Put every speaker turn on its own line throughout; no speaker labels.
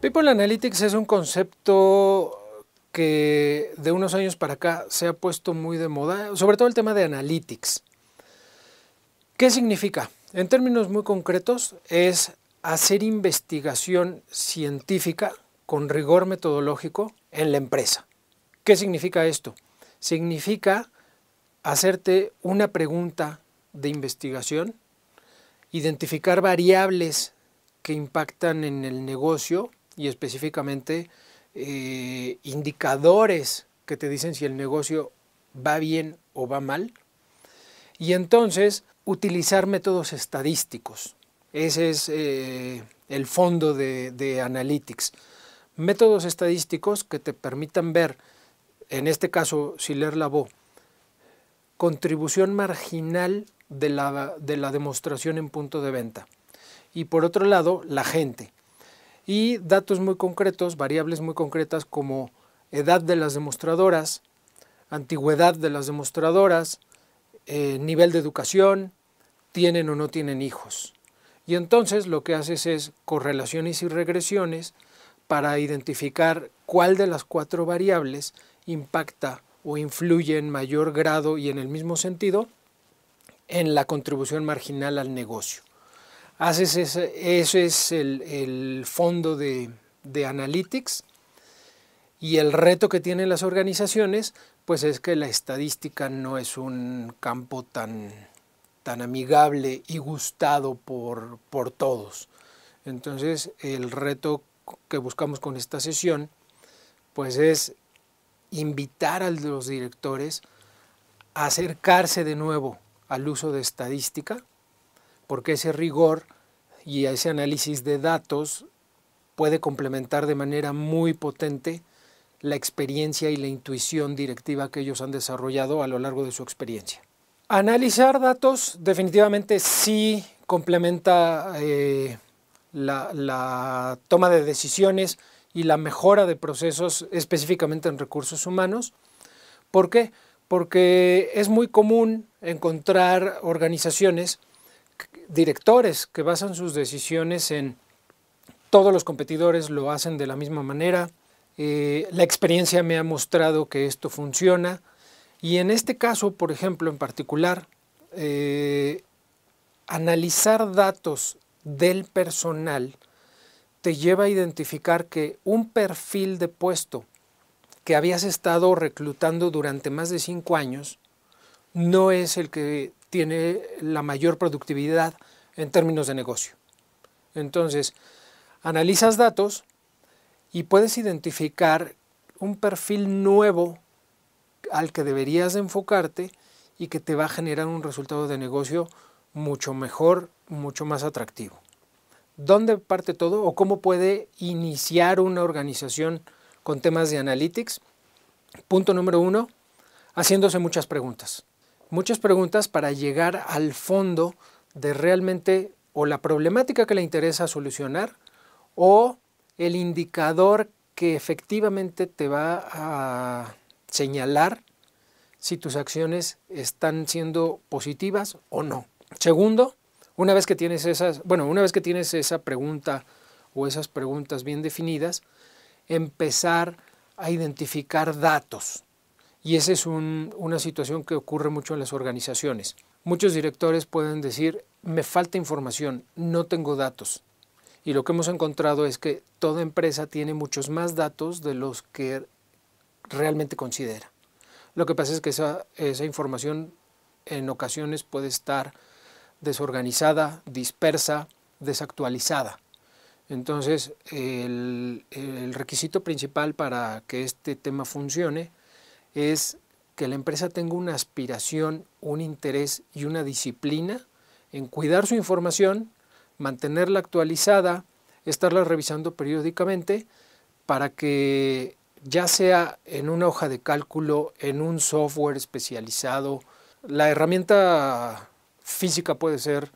People Analytics es un concepto que de unos años para acá se ha puesto muy de moda, sobre todo el tema de Analytics. ¿Qué significa? En términos muy concretos, es hacer investigación científica con rigor metodológico en la empresa. ¿Qué significa esto? Significa hacerte una pregunta de investigación, identificar variables que impactan en el negocio y específicamente eh, indicadores que te dicen si el negocio va bien o va mal. Y entonces utilizar métodos estadísticos. Ese es eh, el fondo de, Analytics. Métodos estadísticos que te permitan ver, en este caso si la voz, contribución marginal de la, de la demostración en punto de venta. Y por otro lado, la gente y datos muy concretos, variables muy concretas como edad de las demostradoras, antigüedad de las demostradoras, eh, nivel de educación, tienen o no tienen hijos. Y entonces lo que haces es correlaciones y regresiones para identificar cuál de las cuatro variables impacta o influye en mayor grado y en el mismo sentido en la contribución marginal al negocio. Ah, ese, es el, fondo de, Analytics y el reto que tienen las organizaciones pues es que la estadística no es un campo tan, tan amigable y gustado por, por todos. Entonces el reto que buscamos con esta sesión pues es invitar a los directores a acercarse de nuevo al uso de estadística porque ese rigor y ese análisis de datos puede complementar de manera muy potente la experiencia y la intuición directiva que ellos han desarrollado a lo largo de su experiencia. Analizar datos definitivamente sí complementa eh, la, la toma de decisiones y la mejora de procesos específicamente en recursos humanos. ¿Por qué? Porque es muy común encontrar organizaciones directores que basan sus decisiones en todos los competidores lo hacen de la misma manera, eh, la experiencia me ha mostrado que esto funciona y en este caso, por ejemplo, en particular, eh, analizar datos del personal te lleva a identificar que un perfil de puesto que habías estado reclutando durante más de cinco años no es el que tiene la mayor productividad en términos de negocio. Entonces, analizas datos y puedes identificar un perfil nuevo al que deberías enfocarte y que te va a generar un resultado de negocio mucho mejor, mucho más atractivo. ¿Dónde parte todo o cómo puede iniciar una organización con temas de analytics? Punto número uno, haciéndose muchas preguntas muchas preguntas para llegar al fondo de realmente o la problemática que le interesa solucionar o el indicador que efectivamente te va a señalar si tus acciones están siendo positivas o no. Segundo, una vez que tienes esas, bueno, una vez que tienes esa pregunta o esas preguntas bien definidas, empezar a identificar datos. Y esa es una situación que ocurre mucho en las organizaciones. Muchos directores pueden decir, me falta información, no tengo datos. Y lo que hemos encontrado es que toda empresa tiene muchos más datos de los que realmente considera. Lo que pasa es que esa, información en ocasiones puede estar desorganizada, dispersa, desactualizada. Entonces, el, el requisito principal para que este tema funcione es que la empresa tenga una aspiración, un interés y una disciplina en cuidar su información, mantenerla actualizada, estarla revisando periódicamente para que ya sea en una hoja de cálculo, en un software especializado, la herramienta física puede ser,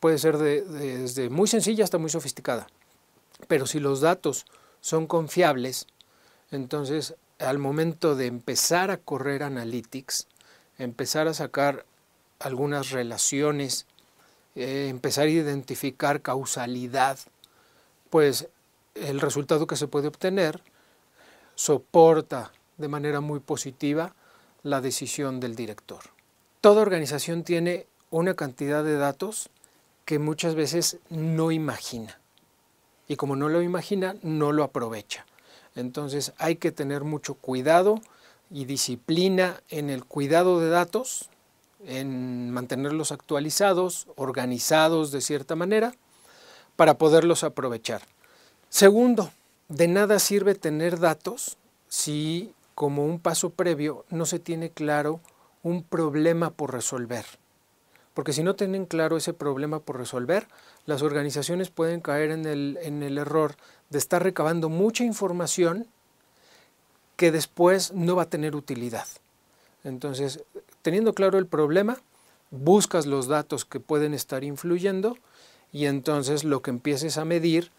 puede ser desde muy sencilla hasta muy sofisticada. Pero si los datos son confiables, entonces al momento de empezar a correr analytics, empezar a sacar algunas relaciones, eh, empezar a identificar causalidad, pues el resultado que se puede obtener soporta de manera muy positiva la decisión del director. Toda organización tiene una cantidad de datos que muchas veces no imagina y como no lo imagina, no lo aprovecha. Entonces hay que tener mucho cuidado y disciplina en el cuidado de datos, en mantenerlos actualizados, organizados de cierta manera, para poderlos aprovechar. Segundo, de nada sirve tener datos si como un paso previo no se tiene claro un problema por resolver. Porque si no tienen claro ese problema por resolver, las organizaciones pueden caer en el, error de estar recabando mucha información que después no va a tener utilidad. Entonces, teniendo claro el problema, buscas los datos que pueden estar influyendo y entonces lo que empieces a medir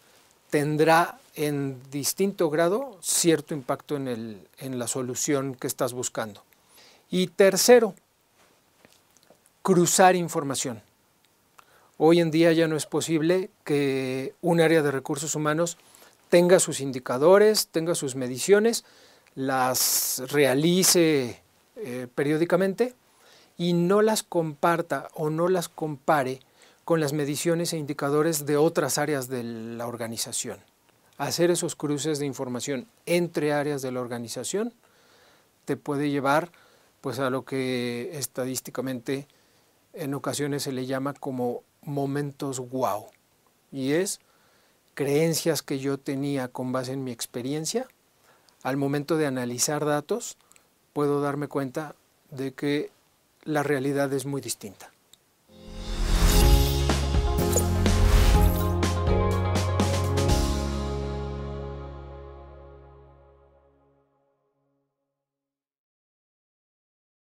tendrá en distinto grado cierto impacto en la solución que estás buscando. Y tercero, cruzar información. Hoy en día ya no es posible que un área de recursos humanos tenga sus indicadores, tenga sus mediciones, las realice eh, periódicamente y no las comparta o no las compare con las mediciones e indicadores de otras áreas de la organización. Hacer esos cruces de información entre áreas de la organización te puede llevar pues, a lo que estadísticamente en ocasiones se le llama como momentos wow. Y es creencias que yo tenía con base en mi experiencia. Al momento de analizar datos, puedo darme cuenta de que la realidad es muy distinta.